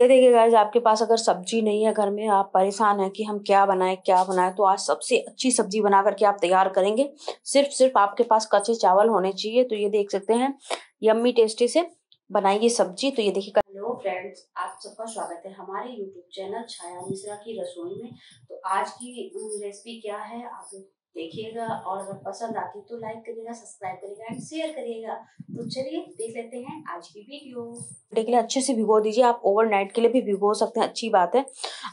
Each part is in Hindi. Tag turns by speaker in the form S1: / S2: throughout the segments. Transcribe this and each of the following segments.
S1: देखिए गाइज आपके पास अगर सब्जी नहीं है घर में आप परेशान हैं कि हम क्या बनाएं क्या बनाएं तो आज सबसे अच्छी सब्जी बना करके आप तैयार करेंगे सिर्फ सिर्फ आपके पास कच्चे चावल होने चाहिए तो ये देख सकते हैं यम्मी टेस्टी से बनाइए सब्जी तो ये देखिए हेलो फ्रेंड्स आप सबका स्वागत है हमारे यूट्यूब चैनल छाया मिश्रा की रसोई में तो आज की रेसिपी क्या है आप देखिएगा और अगर पसंद आती तो लाइक करिएगा सब्सक्राइब करिएगा एंड शेयर करिएगा तो चलिए देख लेते हैं आज की वीडियो के लिए अच्छे से भिगो दीजिए आप ओवरनाइट के लिए भी भिगो सकते हैं अच्छी बात है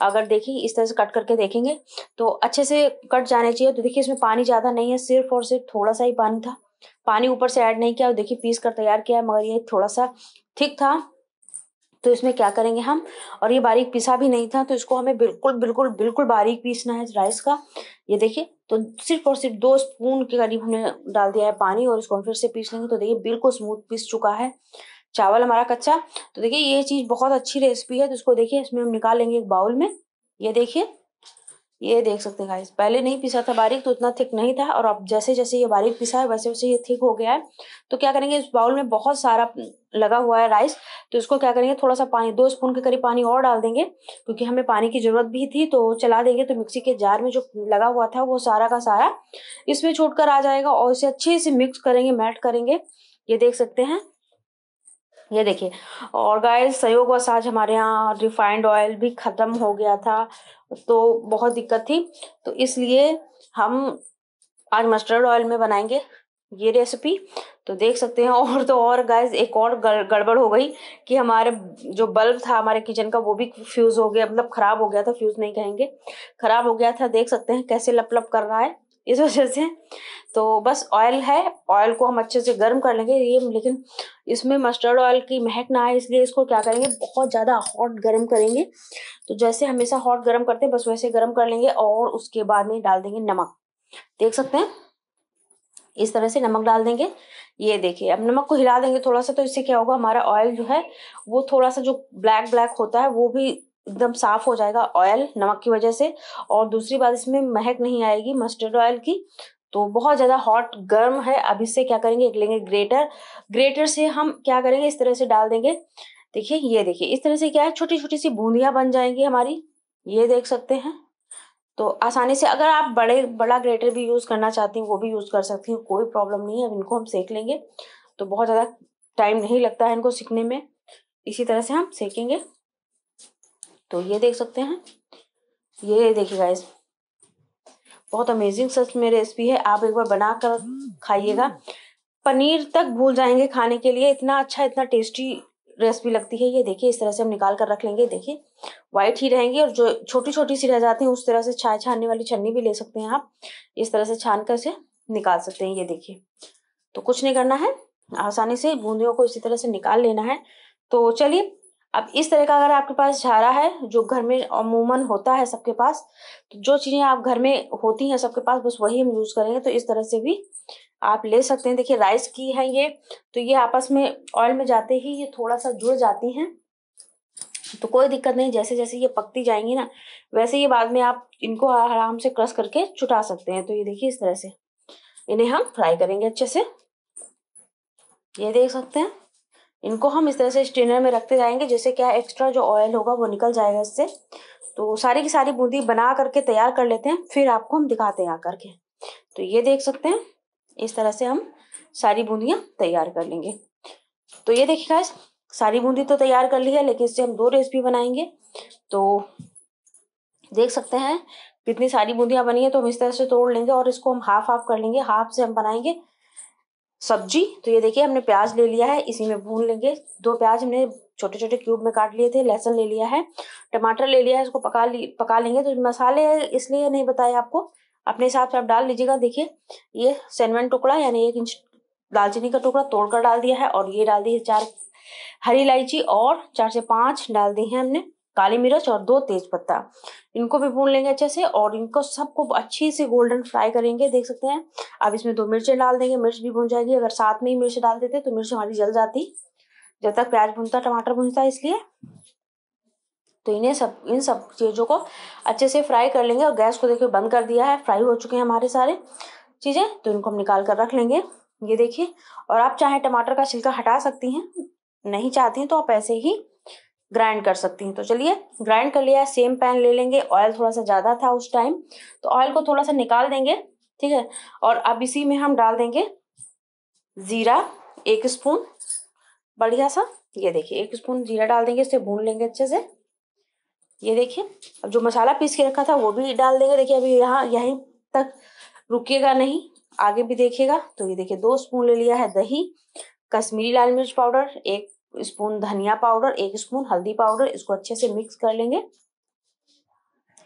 S1: अगर देखिए इस तरह से कट करके देखेंगे तो अच्छे से कट जाने चाहिए तो देखिए इसमें पानी ज़्यादा नहीं है सिर्फ और सिर्फ थोड़ा सा ही पानी था पानी ऊपर से ऐड नहीं किया और देखिए पीस कर तैयार किया मगर ये थोड़ा सा थिक था तो इसमें क्या करेंगे हम और ये बारीक पीसा भी नहीं था तो इसको हमें बिल्कुल बिल्कुल बिल्कुल बारीक पीसना है राइस का ये देखिए तो सिर्फ और सिर्फ दो स्पून के करीब हमने डाल दिया है पानी और इसको हम फिर से पीस लेंगे तो देखिए बिल्कुल स्मूथ पीस चुका है चावल हमारा कच्चा तो देखिए ये चीज़ बहुत अच्छी रेसिपी है तो इसको देखिए इसमें हम निकाल लेंगे एक बाउल में ये देखिए ये देख सकते हैं गाइस पहले नहीं पिसा था बारीक तो इतना थिक नहीं था और अब जैसे जैसे ये बारीक पिसा है वैसे वैसे ये थिक हो गया है तो क्या करेंगे इस बाउल में बहुत सारा लगा हुआ है राइस तो इसको क्या करेंगे थोड़ा सा पानी दो स्पून के करीब पानी और डाल देंगे क्योंकि हमें पानी की ज़रूरत भी थी तो चला देंगे तो मिक्सी के जार में जो लगा हुआ था वो सारा का सारा इसमें छोड़ आ जाएगा और इसे अच्छे से मिक्स करेंगे मेल्ट करेंगे ये देख सकते हैं ये देखिए और गाय सहयोग व साज हमारे यहाँ रिफाइंड ऑयल भी ख़त्म हो गया था तो बहुत दिक्कत थी तो इसलिए हम आज मस्टर्ड ऑयल में बनाएंगे ये रेसिपी तो देख सकते हैं और तो और गैस एक और गड़बड़ हो गई कि हमारे जो बल्ब था हमारे किचन का वो भी फ्यूज़ हो गया मतलब ख़राब हो गया था फ्यूज़ नहीं कहेंगे ख़राब हो गया था देख सकते हैं कैसे लप लप कर रहा है इस वजह से तो बस ऑयल है ऑयल को हम अच्छे से गर्म कर लेंगे ये लेकिन इसमें मस्टर्ड ऑयल की महक ना आए इसलिए इसको क्या करेंगे बहुत ज़्यादा हॉट गर्म करेंगे तो जैसे हमेशा हॉट गर्म करते हैं बस वैसे गर्म कर लेंगे और उसके बाद में डाल देंगे नमक देख सकते हैं इस तरह से नमक डाल देंगे ये देखिए अब नमक को हिला देंगे थोड़ा सा तो इससे क्या होगा हमारा ऑयल जो है वो थोड़ा सा जो ब्लैक ब्लैक होता है वो भी एकदम साफ हो जाएगा ऑयल नमक की वजह से और दूसरी बात इसमें महक नहीं आएगी मस्टर्ड ऑयल की तो बहुत ज़्यादा हॉट गर्म है अब इससे क्या करेंगे एक लेंगे ग्रेटर ग्रेटर से हम क्या करेंगे इस तरह से डाल देंगे देखिए ये देखिए इस तरह से क्या है छोटी छोटी सी बूंदियाँ बन जाएंगी हमारी ये देख सकते हैं तो आसानी से अगर आप बड़े बड़ा ग्रेटर भी यूज़ करना चाहती हैं वो भी यूज़ कर सकती हैं कोई प्रॉब्लम नहीं है अब इनको हम सेक लेंगे तो बहुत ज़्यादा टाइम नहीं लगता है इनको सीखने में इसी तरह से हम सेकेंगे तो ये देख सकते हैं ये देखिए गाइस बहुत अमेजिंग सच में रेसिपी है आप एक बार बना कर खाइएगा पनीर तक भूल जाएंगे खाने के लिए इतना अच्छा इतना टेस्टी रेसिपी लगती है ये देखिए इस तरह से हम निकाल कर रख लेंगे देखिए वाइट ही रहेंगे और जो छोटी छोटी सी रह जाती हैं उस तरह से छाय छानने वाली छन्नी भी ले सकते हैं आप इस तरह से छान कर इसे निकाल सकते हैं ये देखिए तो कुछ नहीं करना है आसानी से बूंदियों को इसी तरह से निकाल लेना है तो चलिए अब इस तरह का अगर आपके पास झारा है जो घर में अमूमन होता है सबके पास तो जो चीज़ें आप घर में होती हैं सबके पास बस वही हम यूज़ करेंगे तो इस तरह से भी आप ले सकते हैं देखिए राइस की है ये तो ये आपस में ऑयल में जाते ही ये थोड़ा सा जुड़ जाती हैं तो कोई दिक्कत नहीं जैसे जैसे ये पकती जाएंगी ना वैसे ये बाद में आप इनको आराम से क्रश करके छुटा सकते हैं तो ये देखिए इस तरह से इन्हें हम फ्राई करेंगे अच्छे से ये देख सकते हैं इनको हम इस तरह से स्ट्रेनर में रखते जाएंगे जैसे क्या एक्स्ट्रा जो ऑयल होगा वो निकल जाएगा इससे तो सारी की सारी बूंदी बना करके तैयार कर लेते हैं फिर आपको हम दिखाते हैं आकर के तो ये देख सकते हैं इस तरह से हम सारी बूंदियाँ तैयार कर लेंगे तो ये देखिए गाइस सारी बूंदी तो तैयार कर ली है लेकिन इससे हम दो रेसिपी बनाएंगे तो देख सकते हैं कितनी सारी बूंदियाँ बनी है तो हम इस तरह से तोड़ लेंगे और इसको हम हाफ हाफ कर लेंगे हाफ से हम बनाएंगे सब्जी तो ये देखिए हमने प्याज ले लिया है इसी में भून लेंगे दो प्याज हमने छोटे छोटे क्यूब में काट लिए थे लहसुन ले लिया है टमाटर ले लिया है इसको पका ली पका लेंगे तो मसाले इसलिए नहीं बताया आपको अपने हिसाब से आप डाल लीजिएगा देखिए ये सेनवन टुकड़ा यानी एक इंच दालचीनी का टुकड़ा तोड़कर डाल दिया है और ये डाल दी है चार हरी इलायची और चार से पांच डाल दी है हमने काली मिर्च और दो तेज पत्ता इनको भी भून लेंगे अच्छे से और इनको सबको अच्छी से गोल्डन फ्राई करेंगे देख सकते हैं अब इसमें दो मिर्चें डाल देंगे मिर्च भी भून जाएगी अगर साथ में ही मिर्च डाल देते तो मिर्च हमारी जल जाती जब तक प्याज भूनता टमाटर भूनता है इसलिए तो इन्हें सब इन सब चीज़ों को अच्छे से फ्राई कर लेंगे और गैस को देखिए बंद कर दिया है फ्राई हो चुके हैं हमारे सारे चीज़ें तो इनको हम निकाल कर रख लेंगे ये देखिए और आप चाहें टमाटर का छिलका हटा सकती हैं नहीं चाहती हैं तो आप ऐसे ही ग्राइंड कर सकती हैं तो चलिए ग्राइंड कर लिया सेम पैन ले लेंगे ऑयल थोड़ा सा ज़्यादा था उस टाइम तो ऑयल को थोड़ा सा निकाल देंगे ठीक है और अब इसी में हम डाल देंगे ज़ीरा एक स्पून बढ़िया सा ये देखिए एक स्पून जीरा डाल देंगे इसे भून लेंगे अच्छे से ये देखिए अब जो मसाला पीस के रखा था वो भी डाल देंगे देखिए अभी यहाँ यहीं तक रुकेगा नहीं आगे भी देखिएगा तो ये देखिए दो स्पून ले लिया है दही कश्मीरी लाल मिर्च पाउडर एक स्पून धनिया पाउडर एक स्पून हल्दी पाउडर इसको अच्छे से मिक्स कर लेंगे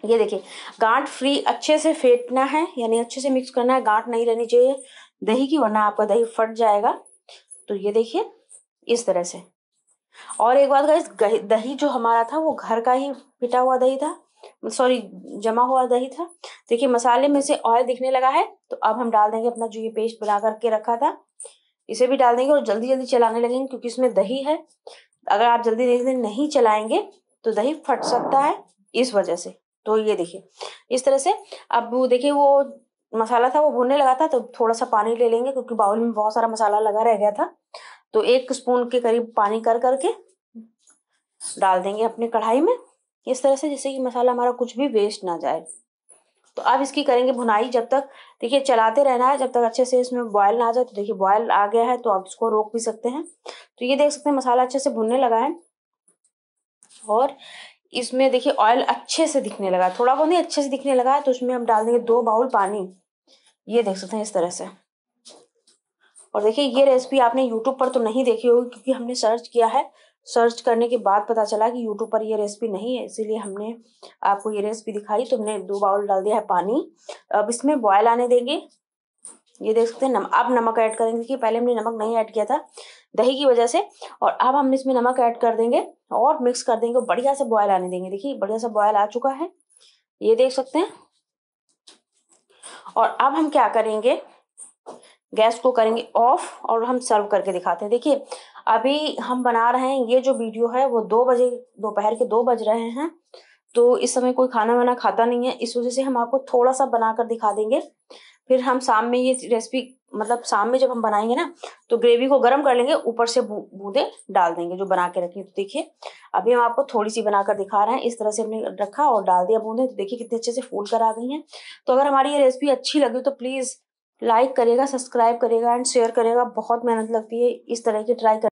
S1: ये देखिए गांठ फ्री अच्छे से फेंटना है यानी अच्छे से मिक्स करना है गांठ नहीं रहनी चाहिए दही की वरना आपका दही फट जाएगा तो ये देखिए इस तरह से और एक बात का दही जो हमारा था वो घर का ही पिटा हुआ दही था सॉरी जमा हुआ दही था देखिए मसाले में से ऑयल दिखने लगा है तो अब हम डाल देंगे अपना जो ये पेस्ट बना करके रखा था इसे भी डाल देंगे और जल्दी जल्दी चलाने लगेंगे क्योंकि इसमें दही है अगर आप जल्दी जल्दी नहीं चलाएंगे तो दही फट सकता है इस वजह से तो ये देखिए इस तरह से अब देखिए वो मसाला था वो भुनने लगा था तो थोड़ा सा पानी ले लेंगे क्योंकि बाउल में बहुत सारा मसाला लगा रह गया था तो एक स्पून के करीब पानी कर करके डाल देंगे अपने कढ़ाई में इस तरह से जैसे कि मसाला हमारा कुछ भी वेस्ट ना जाए तो अब इसकी करेंगे भुनाई जब तक देखिए चलाते रहना है जब तक अच्छे से इसमें बॉयल ना आ जाए तो देखिए बॉयल आ गया है तो आप इसको रोक भी सकते हैं तो ये देख सकते हैं मसाला अच्छे से भुनने लगा है और इसमें देखिए ऑयल अच्छे से दिखने लगा थोड़ा बहुत नहीं अच्छे से दिखने लगा है तो उसमें हम डाल देंगे दो बाउल पानी ये देख सकते हैं इस तरह से और देखिए ये रेसिपी आपने यूट्यूब पर तो नहीं देखी होगी क्योंकि हमने सर्च किया है सर्च करने के बाद पता चला कि यूट्यूब पर ये रेसिपी नहीं है इसीलिए हमने आपको ये रेसिपी दिखाई तो हमने दो बाउल डाल दिया है पानी अब इसमें बॉयल आने देंगे ये देख सकते हैं नम, अब नमक ऐड करेंगे कि पहले हमने नमक नहीं ऐड किया था दही की वजह से और अब हम इसमें नमक ऐड कर देंगे और मिक्स कर देंगे बढ़िया से बॉयल आने देंगे देखिए बढ़िया सा बॉयल आ चुका है ये देख सकते हैं और अब हम क्या करेंगे गैस को करेंगे ऑफ और हम सर्व करके दिखाते हैं देखिए अभी हम बना रहे हैं ये जो वीडियो है वो दो बजे दोपहर के दो बज रहे हैं तो इस समय कोई खाना वाना खाता नहीं है इस वजह से हम आपको थोड़ा सा बनाकर दिखा देंगे फिर हम शाम में ये रेसिपी मतलब शाम में जब हम बनाएंगे ना तो ग्रेवी को गर्म कर लेंगे ऊपर से बूंदे डाल देंगे जो बना के रखें तो देखिए अभी हम आपको थोड़ी सी बनाकर दिखा रहे हैं इस तरह से हमने रखा और डाल दिया बूंदे तो देखिए कितने अच्छे से फूल कर आ गई हैं तो अगर हमारी ये रेसिपी अच्छी लगी तो प्लीज़ लाइक करेगा सब्सक्राइब करेगा एंड शेयर करेगा बहुत मेहनत लगती है इस तरह की ट्राई